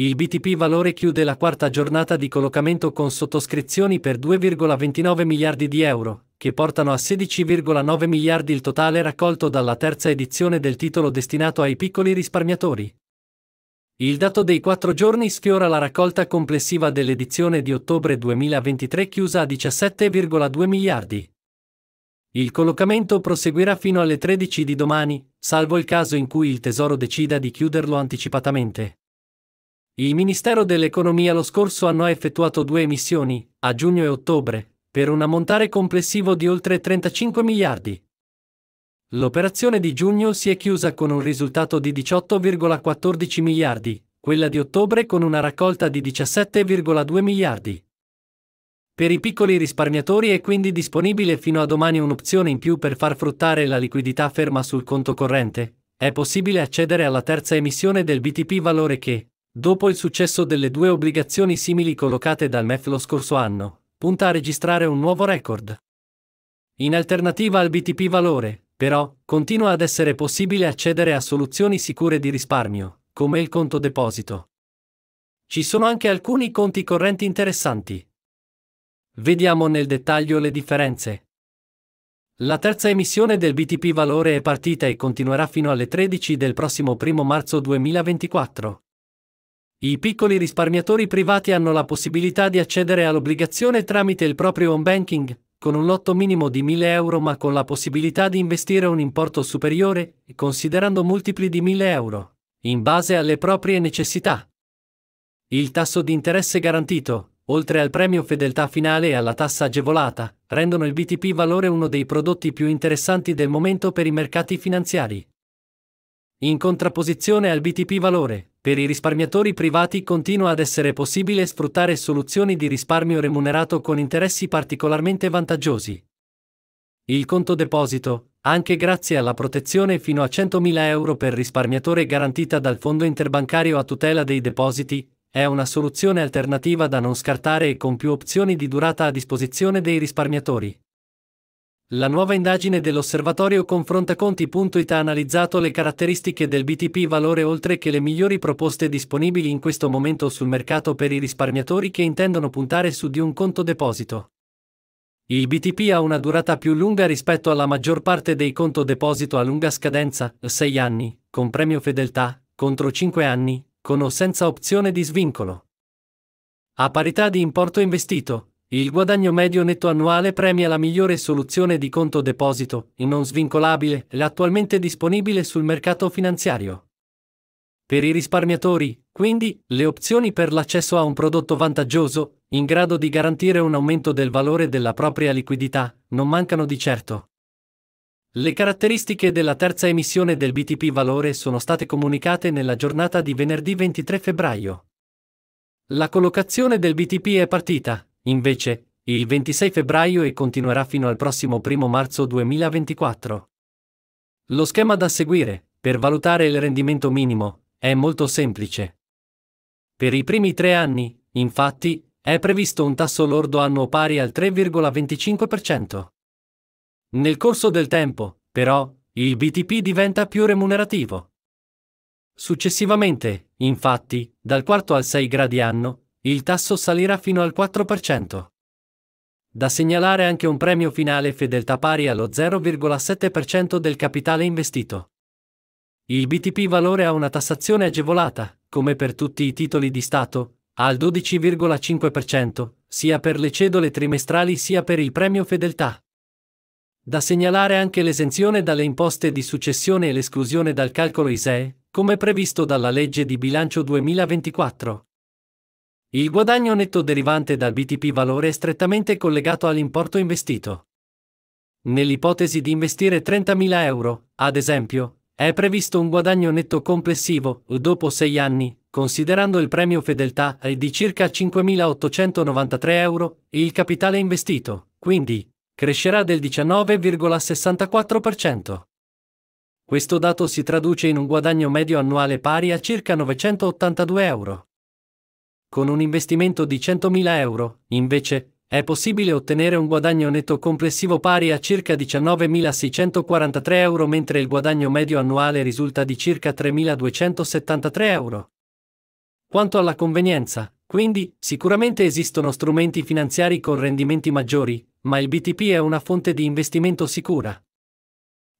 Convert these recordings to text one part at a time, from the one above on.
Il BTP Valore chiude la quarta giornata di collocamento con sottoscrizioni per 2,29 miliardi di euro, che portano a 16,9 miliardi il totale raccolto dalla terza edizione del titolo destinato ai piccoli risparmiatori. Il dato dei quattro giorni sfiora la raccolta complessiva dell'edizione di ottobre 2023 chiusa a 17,2 miliardi. Il collocamento proseguirà fino alle 13 di domani, salvo il caso in cui il Tesoro decida di chiuderlo anticipatamente. Il Ministero dell'Economia lo scorso anno ha effettuato due emissioni, a giugno e ottobre, per un ammontare complessivo di oltre 35 miliardi. L'operazione di giugno si è chiusa con un risultato di 18,14 miliardi, quella di ottobre con una raccolta di 17,2 miliardi. Per i piccoli risparmiatori è quindi disponibile fino a domani un'opzione in più per far fruttare la liquidità ferma sul conto corrente. È possibile accedere alla terza emissione del BTP valore che, Dopo il successo delle due obbligazioni simili collocate dal MEF lo scorso anno, punta a registrare un nuovo record. In alternativa al BTP valore, però, continua ad essere possibile accedere a soluzioni sicure di risparmio, come il conto deposito. Ci sono anche alcuni conti correnti interessanti. Vediamo nel dettaglio le differenze. La terza emissione del BTP Valore è partita e continuerà fino alle 13 del prossimo 1 marzo 2024. I piccoli risparmiatori privati hanno la possibilità di accedere all'obbligazione tramite il proprio home banking, con un lotto minimo di 1000 euro ma con la possibilità di investire un importo superiore, considerando multipli di 1000 euro, in base alle proprie necessità. Il tasso di interesse garantito, oltre al premio fedeltà finale e alla tassa agevolata, rendono il BTP valore uno dei prodotti più interessanti del momento per i mercati finanziari. In contrapposizione al BTP valore, per i risparmiatori privati continua ad essere possibile sfruttare soluzioni di risparmio remunerato con interessi particolarmente vantaggiosi. Il conto deposito, anche grazie alla protezione fino a 100.000 euro per risparmiatore garantita dal Fondo interbancario a tutela dei depositi, è una soluzione alternativa da non scartare e con più opzioni di durata a disposizione dei risparmiatori. La nuova indagine dell'osservatorio Confrontaconti.it ha analizzato le caratteristiche del BTP valore oltre che le migliori proposte disponibili in questo momento sul mercato per i risparmiatori che intendono puntare su di un conto deposito. Il BTP ha una durata più lunga rispetto alla maggior parte dei conto deposito a lunga scadenza, 6 anni, con premio fedeltà, contro 5 anni, con o senza opzione di svincolo. A parità di importo investito, il guadagno medio netto annuale premia la migliore soluzione di conto deposito, non svincolabile, e attualmente disponibile sul mercato finanziario. Per i risparmiatori, quindi, le opzioni per l'accesso a un prodotto vantaggioso, in grado di garantire un aumento del valore della propria liquidità, non mancano di certo. Le caratteristiche della terza emissione del BTP Valore sono state comunicate nella giornata di venerdì 23 febbraio. La collocazione del BTP è partita, invece, il 26 febbraio e continuerà fino al prossimo 1 marzo 2024. Lo schema da seguire, per valutare il rendimento minimo, è molto semplice. Per i primi tre anni, infatti, è previsto un tasso lordo annuo pari al 3,25%. Nel corso del tempo, però, il BTP diventa più remunerativo. Successivamente, infatti, dal quarto al 6 gradi anno, il tasso salirà fino al 4%. Da segnalare anche un premio finale fedeltà pari allo 0,7% del capitale investito. Il BTP valore ha una tassazione agevolata, come per tutti i titoli di Stato, al 12,5%, sia per le cedole trimestrali sia per il premio fedeltà. Da segnalare anche l'esenzione dalle imposte di successione e l'esclusione dal calcolo ISEE, come previsto dalla legge di bilancio 2024. Il guadagno netto derivante dal BTP valore è strettamente collegato all'importo investito. Nell'ipotesi di investire 30.000 euro, ad esempio, è previsto un guadagno netto complessivo, dopo 6 anni, considerando il premio fedeltà, eh, di circa 5.893 euro, il capitale investito, quindi, crescerà del 19,64%. Questo dato si traduce in un guadagno medio annuale pari a circa 982 euro. Con un investimento di 100.000 euro, invece, è possibile ottenere un guadagno netto complessivo pari a circa 19.643 euro mentre il guadagno medio annuale risulta di circa 3.273 euro. Quanto alla convenienza, quindi, sicuramente esistono strumenti finanziari con rendimenti maggiori, ma il BTP è una fonte di investimento sicura.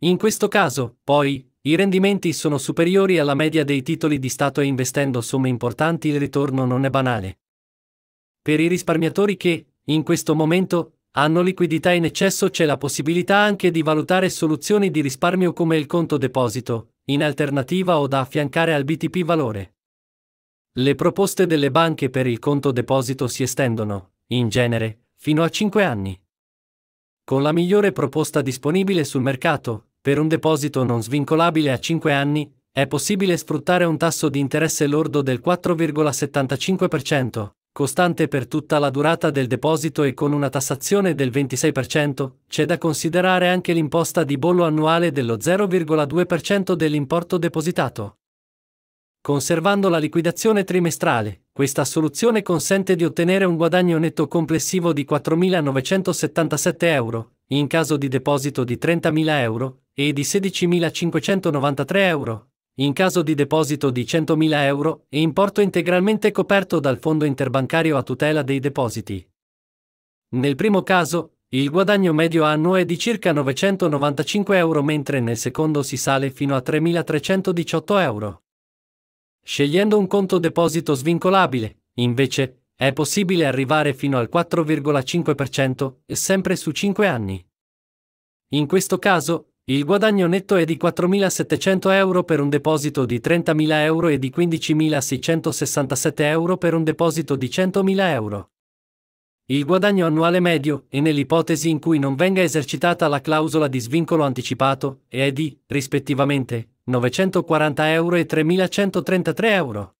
In questo caso, poi, i rendimenti sono superiori alla media dei titoli di Stato e investendo somme importanti il ritorno non è banale. Per i risparmiatori che, in questo momento, hanno liquidità in eccesso c'è la possibilità anche di valutare soluzioni di risparmio come il conto deposito, in alternativa o da affiancare al BTP valore. Le proposte delle banche per il conto deposito si estendono, in genere, fino a 5 anni. Con la migliore proposta disponibile sul mercato, per un deposito non svincolabile a 5 anni, è possibile sfruttare un tasso di interesse lordo del 4,75%, costante per tutta la durata del deposito e con una tassazione del 26%, c'è da considerare anche l'imposta di bollo annuale dello 0,2% dell'importo depositato. Conservando la liquidazione trimestrale, questa soluzione consente di ottenere un guadagno netto complessivo di 4.977 euro, in caso di deposito di 30.000 euro, e di 16.593 euro, in caso di deposito di 100.000 euro e importo integralmente coperto dal Fondo interbancario a tutela dei depositi. Nel primo caso, il guadagno medio annuo è di circa 995 euro mentre nel secondo si sale fino a 3.318 euro. Scegliendo un conto deposito svincolabile, invece, è possibile arrivare fino al 4,5%, sempre su 5 anni. In questo caso, il guadagno netto è di 4.700 euro per un deposito di 30.000 euro e di 15.667 euro per un deposito di 100.000 euro. Il guadagno annuale medio, e nell'ipotesi in cui non venga esercitata la clausola di svincolo anticipato, è di, rispettivamente, 940 euro e 3.133 euro.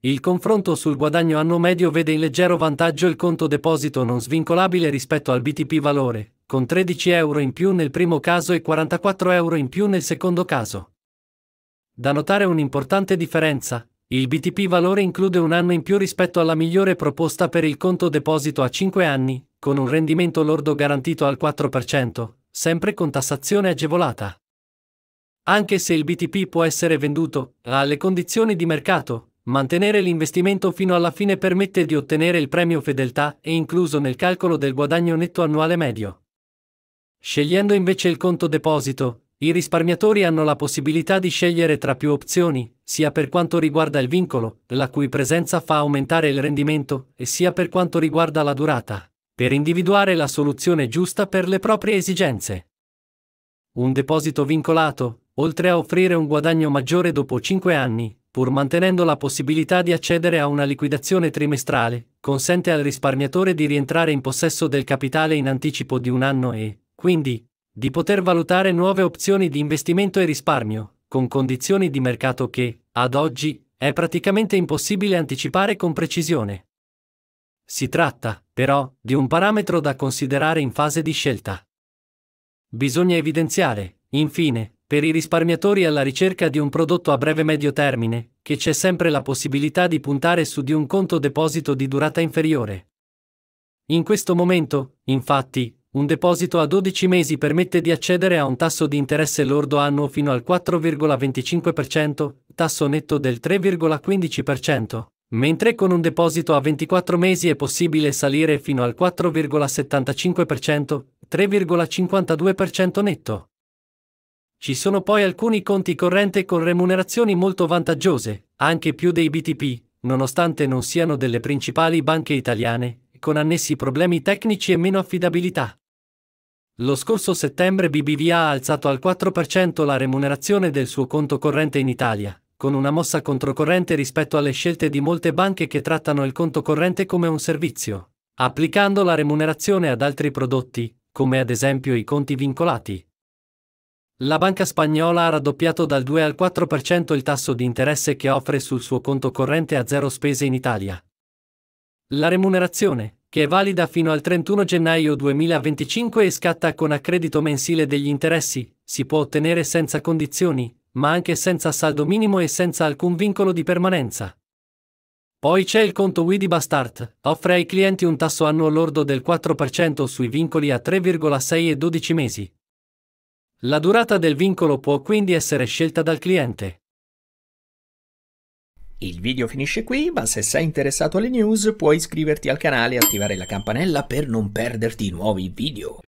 Il confronto sul guadagno anno medio vede in leggero vantaggio il conto deposito non svincolabile rispetto al BTP valore, con 13 euro in più nel primo caso e 44 euro in più nel secondo caso. Da notare un'importante differenza, il BTP valore include un anno in più rispetto alla migliore proposta per il conto deposito a 5 anni, con un rendimento lordo garantito al 4%, sempre con tassazione agevolata. Anche se il BTP può essere venduto, alle condizioni di mercato, Mantenere l'investimento fino alla fine permette di ottenere il premio fedeltà, e incluso nel calcolo del guadagno netto annuale medio. Scegliendo invece il conto deposito, i risparmiatori hanno la possibilità di scegliere tra più opzioni, sia per quanto riguarda il vincolo, la cui presenza fa aumentare il rendimento, e sia per quanto riguarda la durata, per individuare la soluzione giusta per le proprie esigenze. Un deposito vincolato, oltre a offrire un guadagno maggiore dopo 5 anni, pur mantenendo la possibilità di accedere a una liquidazione trimestrale, consente al risparmiatore di rientrare in possesso del capitale in anticipo di un anno e, quindi, di poter valutare nuove opzioni di investimento e risparmio, con condizioni di mercato che, ad oggi, è praticamente impossibile anticipare con precisione. Si tratta, però, di un parametro da considerare in fase di scelta. Bisogna evidenziare, infine, per i risparmiatori alla ricerca di un prodotto a breve-medio termine, che c'è sempre la possibilità di puntare su di un conto deposito di durata inferiore. In questo momento, infatti, un deposito a 12 mesi permette di accedere a un tasso di interesse lordo annuo fino al 4,25%, tasso netto del 3,15%, mentre con un deposito a 24 mesi è possibile salire fino al 4,75%, 3,52% netto. Ci sono poi alcuni conti corrente con remunerazioni molto vantaggiose, anche più dei BTP, nonostante non siano delle principali banche italiane, con annessi problemi tecnici e meno affidabilità. Lo scorso settembre BBVA ha alzato al 4% la remunerazione del suo conto corrente in Italia, con una mossa controcorrente rispetto alle scelte di molte banche che trattano il conto corrente come un servizio, applicando la remunerazione ad altri prodotti, come ad esempio i conti vincolati. La banca spagnola ha raddoppiato dal 2 al 4% il tasso di interesse che offre sul suo conto corrente a zero spese in Italia. La remunerazione, che è valida fino al 31 gennaio 2025 e scatta con accredito mensile degli interessi, si può ottenere senza condizioni, ma anche senza saldo minimo e senza alcun vincolo di permanenza. Poi c'è il conto Widi Bastart, offre ai clienti un tasso annuo lordo del 4% sui vincoli a 3,6 e 12 mesi la durata del vincolo può quindi essere scelta dal cliente. Il video finisce qui, ma se sei interessato alle news puoi iscriverti al canale e attivare la campanella per non perderti nuovi video.